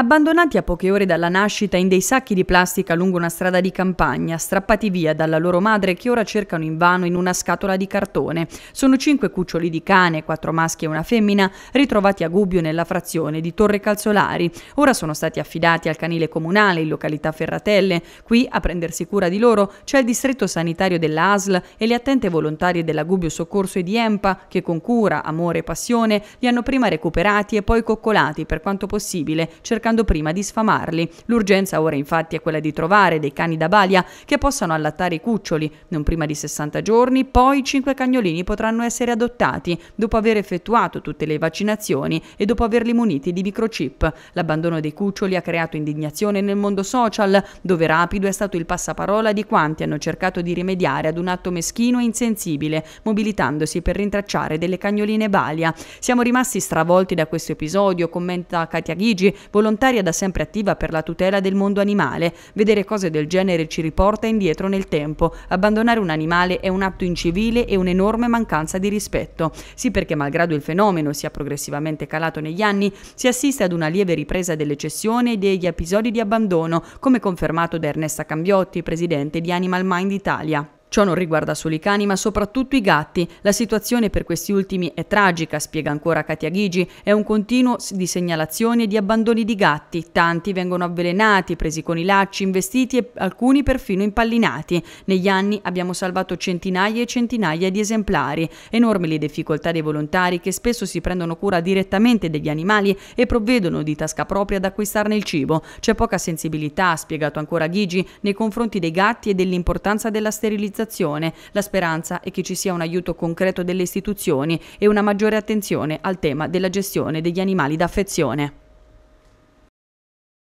Abbandonati a poche ore dalla nascita in dei sacchi di plastica lungo una strada di campagna, strappati via dalla loro madre che ora cercano invano in una scatola di cartone. Sono cinque cuccioli di cane, quattro maschi e una femmina, ritrovati a Gubbio nella frazione di Torre Calzolari. Ora sono stati affidati al canile comunale in località Ferratelle. Qui a prendersi cura di loro c'è il distretto sanitario della ASL e le attente volontarie della Gubbio Soccorso e di EMPA che con cura, amore e passione li hanno prima recuperati e poi coccolati per quanto possibile, cercando cercando prima di sfamarli. L'urgenza ora infatti è quella di trovare dei cani da balia che possano allattare i cuccioli, non prima di 60 giorni, poi i 5 cagnolini potranno essere adottati dopo aver effettuato tutte le vaccinazioni e dopo averli muniti di microchip. L'abbandono dei cuccioli ha creato indignazione nel mondo social, dove rapido è stato il passaparola di quanti hanno cercato di rimediare ad un atto meschino e insensibile, mobilitandosi per rintracciare delle cagnoline balia. Siamo rimasti stravolti da questo episodio, commenta Katia Ghigi, volontaria volontaria da sempre attiva per la tutela del mondo animale. Vedere cose del genere ci riporta indietro nel tempo. Abbandonare un animale è un atto incivile e un'enorme mancanza di rispetto. Sì perché malgrado il fenomeno sia progressivamente calato negli anni, si assiste ad una lieve ripresa dell'eccessione e degli episodi di abbandono, come confermato da Ernesta Cambiotti, presidente di Animal Mind Italia. Ciò non riguarda solo i cani, ma soprattutto i gatti. La situazione per questi ultimi è tragica, spiega ancora Katia Ghigi. È un continuo di segnalazioni e di abbandoni di gatti. Tanti vengono avvelenati, presi con i lacci, investiti e alcuni perfino impallinati. Negli anni abbiamo salvato centinaia e centinaia di esemplari. Enormi le difficoltà dei volontari che spesso si prendono cura direttamente degli animali e provvedono di tasca propria ad acquistarne il cibo. C'è poca sensibilità, ha spiegato ancora Ghigi, nei confronti dei gatti e dell'importanza della sterilizzazione normalizzazione. La speranza è che ci sia un aiuto concreto delle istituzioni e una maggiore attenzione al tema della gestione degli animali d'affezione.